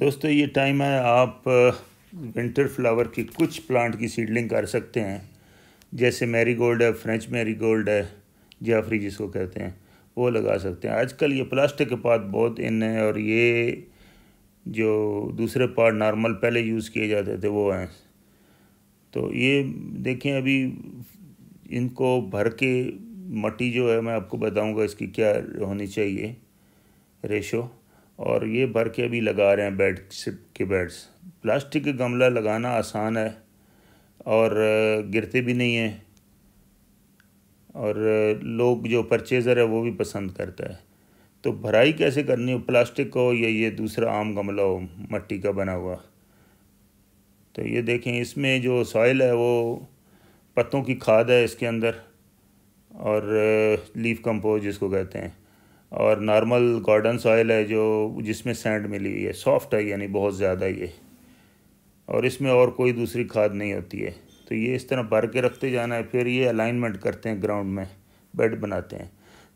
दोस्तों ये टाइम है आप विंटर फ्लावर की कुछ प्लांट की सीडलिंग कर सकते हैं जैसे मैरीगोल्ड गोल्ड है फ्रेंच मैरीगोल्ड गोल्ड है जाफरी जिसको कहते हैं वो लगा सकते हैं आजकल ये प्लास्टिक के पात बहुत इन है और ये जो दूसरे पार्ट नॉर्मल पहले यूज़ किए जाते थे वो हैं तो ये देखें अभी इनको भर के मट्टी जो है मैं आपको बताऊंगा इसकी क्या होनी चाहिए रेशो और ये भर के भी लगा रहे हैं बेड के बेड्स प्लास्टिक के गमला लगाना आसान है और गिरते भी नहीं हैं और लोग जो परचेज़र है वो भी पसंद करता है तो भराई कैसे करनी हो प्लास्टिक हो या ये दूसरा आम गमला हो मट्टी का बना हुआ तो ये देखें इसमें जो सॉइल है वो पत्तों की खाद है इसके अंदर और लीफ कंपोज जिसको कहते हैं और नॉर्मल गार्डन सॉयल है जो जिसमें सैंड मिली हुई है सॉफ्ट है यानी बहुत ज़्यादा ये और इसमें और कोई दूसरी खाद नहीं होती है तो ये इस तरह भर के रखते जाना है फिर ये अलाइनमेंट करते हैं ग्राउंड में बेड बनाते हैं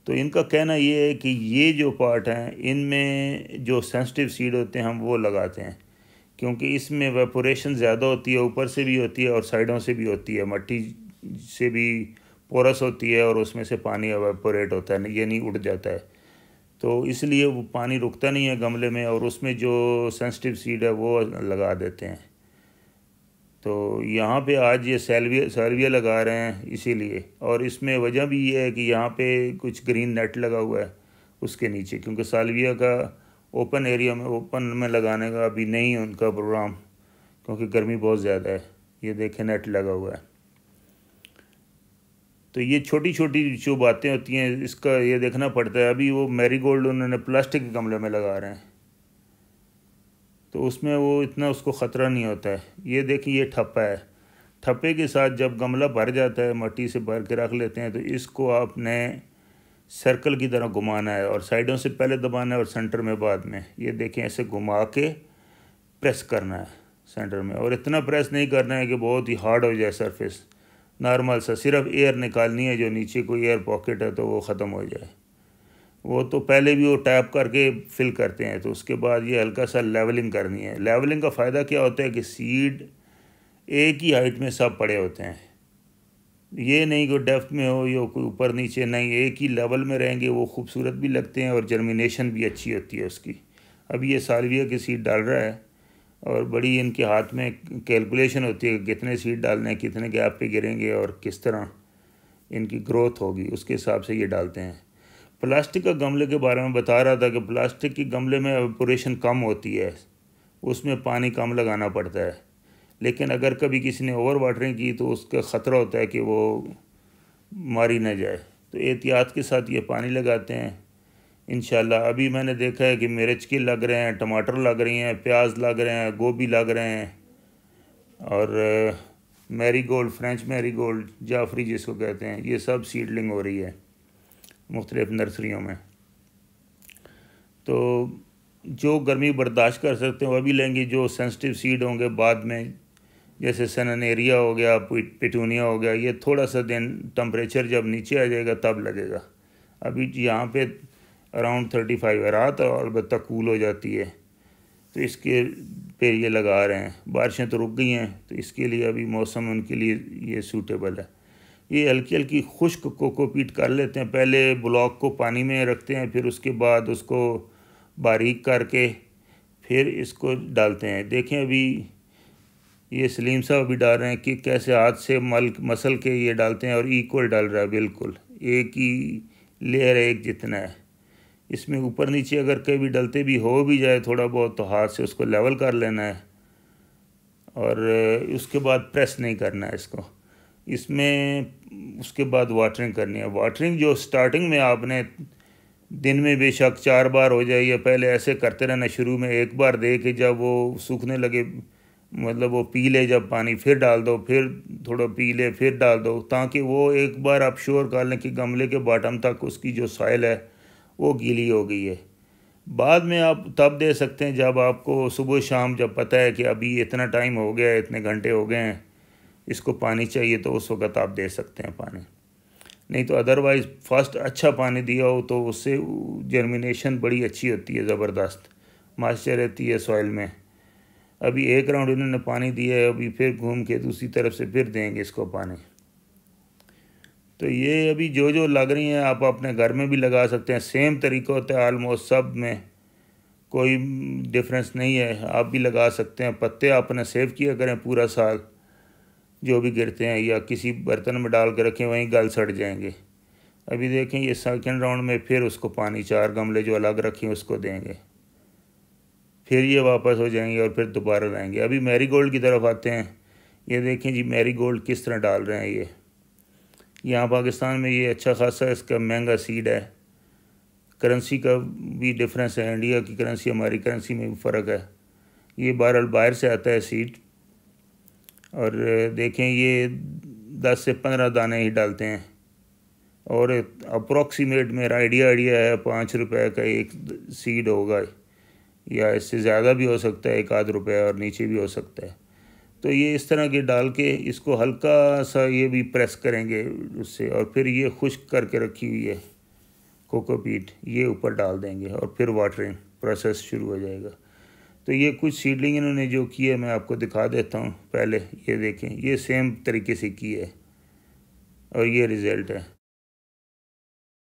तो इनका कहना ये है कि ये जो पार्ट हैं इनमें जो सेंसिटिव सीड होते हैं हम वो लगाते हैं क्योंकि इसमें वेपोरेशन ज़्यादा होती है ऊपर से भी होती है और साइडों से भी होती है मट्टी से भी पोरस होती है और उसमें से पानी अवेपोरेट होता है यानी उड़ जाता है तो इसलिए वो पानी रुकता नहीं है गमले में और उसमें जो सेंसिटिव सीड है वो लगा देते हैं तो यहाँ पे आज ये सेल्विया सेल्विया लगा रहे हैं इसीलिए और इसमें वजह भी ये है कि यहाँ पे कुछ ग्रीन नेट लगा हुआ है उसके नीचे क्योंकि सालविया का ओपन एरिया में ओपन में लगाने का अभी नहीं उनका प्रोग्राम क्योंकि गर्मी बहुत ज़्यादा है ये देखें नेट लगा हुआ है तो ये छोटी छोटी जो बातें होती हैं इसका ये देखना पड़ता है अभी वो मेरी गोल्ड उन्होंने प्लास्टिक के गमले में लगा रहे हैं तो उसमें वो इतना उसको ख़तरा नहीं होता है ये देखिए ये ठप्पा है ठप्पे के साथ जब गमला भर जाता है मट्टी से भर के रख लेते हैं तो इसको आपने सर्कल की तरह घुमाना है और साइडों से पहले दबाना है और सेंटर में बाद में ये देखें ऐसे घुमा के प्रेस करना है सेंटर में और इतना प्रेस नहीं करना है कि बहुत ही हार्ड हो जाए सरफेस नॉर्मल सा सिर्फ एयर निकालनी है जो नीचे कोई एयर पॉकेट है तो वो ख़त्म हो जाए वो तो पहले भी वो टैप करके फिल करते हैं तो उसके बाद ये हल्का सा लेवलिंग करनी है लेवलिंग का फ़ायदा क्या होता है कि सीड एक ही हाइट में सब पड़े होते हैं ये नहीं कि डेफ्थ में हो या कोई ऊपर नीचे नहीं एक ही लेवल में रहेंगे वो खूबसूरत भी लगते हैं और जर्मिनेशन भी अच्छी होती है उसकी अब ये सालविया की सीड डाल रहा है और बड़ी इनके हाथ में कैलकुलेशन होती है कि कितने सीड डालने हैं कितने गैप पे गिरेंगे और किस तरह इनकी ग्रोथ होगी उसके हिसाब से ये डालते हैं प्लास्टिक का गमले के बारे में बता रहा था कि प्लास्टिक के गमले में ऑपरेशन कम होती है उसमें पानी कम लगाना पड़ता है लेकिन अगर कभी किसी ने ओवर वाटरिंग की तो उसका ख़तरा होता है कि वो मारी ना जाए तो एहतियात के साथ ये पानी लगाते हैं इन अभी मैंने देखा है कि मिर्च के लग रहे हैं टमाटर लग रही हैं प्याज लग रहे हैं गोभी लग रहे हैं और marigold gold French marigold gold जाफरी जिसको कहते हैं ये सब सीडलिंग हो रही है मुख्तलिफ़ नर्सरीों में तो जो गर्मी बर्दाश्त कर सकते हैं वह भी लेंगे जो सेंसिटिव सीड होंगे बाद में जैसे सननेरिया हो गया पिटूनिया हो गया ये थोड़ा सा दिन टम्परेचर जब नीचे आ जाएगा तब लगेगा अभी यहाँ पे अराउंड थर्टी फाइव है रात और अलबत् कूल हो जाती है तो इसके पे ये लगा रहे हैं बारिशें तो रुक गई हैं तो इसके लिए अभी मौसम उनके लिए ये सूटेबल है ये हल्की हल्की खुश्क कोकोपीट कर लेते हैं पहले ब्लॉक को पानी में रखते हैं फिर उसके बाद उसको बारीक करके फिर इसको डालते हैं देखें अभी ये सलीम साहब भी डाल रहे हैं कि कैसे हाथ से मल मसल के ये डालते हैं और इक्वल डाल रहा है बिल्कुल एक ही लेयर एक जितना है इसमें ऊपर नीचे अगर कभी डलते भी हो भी जाए थोड़ा बहुत तो हाथ से उसको लेवल कर लेना है और उसके बाद प्रेस नहीं करना है इसको इसमें उसके बाद वाटरिंग करनी है वाटरिंग जो स्टार्टिंग में आपने दिन में बेशक चार बार हो जाए या पहले ऐसे करते रहना शुरू में एक बार दे के जब वो सूखने लगे मतलब वो पी ले जब पानी फिर डाल दो फिर थोड़ा पी ले फिर डाल दो ताकि वो एक बार आप श्योर कर लें कि गमले के बॉटम तक उसकी जो साइल है वो गीली हो गई है बाद में आप तब दे सकते हैं जब आपको सुबह शाम जब पता है कि अभी इतना टाइम हो गया है इतने घंटे हो गए हैं इसको पानी चाहिए तो उस वक़्त आप दे सकते हैं पानी नहीं तो अदरवाइज़ फर्स्ट अच्छा पानी दिया हो तो उससे जर्मिनेशन बड़ी अच्छी होती है ज़बरदस्त मॉइस्चर रहती है सॉइल में अभी एक राउंड इन्होंने पानी दिया है अभी फिर घूम के दूसरी तरफ से फिर देंगे इसको पानी तो ये अभी जो जो लग रही हैं आप अपने घर में भी लगा सकते हैं सेम तरीका होता है आलमोस्ट सब में कोई डिफरेंस नहीं है आप भी लगा सकते हैं पत्ते आपने सेव किया करें पूरा साल जो भी गिरते हैं या किसी बर्तन में डाल के रखें वहीं गल सड़ जाएंगे अभी देखें ये सेकेंड राउंड में फिर उसको पानी चार गमले जो अलग रखें उसको देंगे फिर ये वापस हो जाएंगे और फिर दोबारा लाएंगे अभी मैरीगोल्ड की तरफ आते हैं ये देखें जी मैरीगोल्ड किस तरह डाल रहे हैं ये यहाँ पाकिस्तान में ये अच्छा खासा इसका महंगा सीड है करेंसी का भी डिफरेंस है इंडिया की करेंसी हमारी करेंसी में भी फ़र्क है ये बहर बाहर से आता है सीड और देखें ये दस से पंद्रह दाने ही डालते हैं और अप्रोक्सीमेट मेरा आइडिया आइडिया है पाँच रुपए का एक सीड होगा या इससे ज़्यादा भी हो सकता है एक आध रुपये और नीचे भी हो सकता है तो ये इस तरह के डाल के इसको हल्का सा ये भी प्रेस करेंगे उससे और फिर ये खुश्क करके रखी हुई है कोकोपीट ये ऊपर डाल देंगे और फिर वाटरिंग प्रोसेस शुरू हो जाएगा तो ये कुछ सीडलिंग इन्होंने जो की है मैं आपको दिखा देता हूँ पहले ये देखें ये सेम तरीके से की है और ये रिज़ल्ट है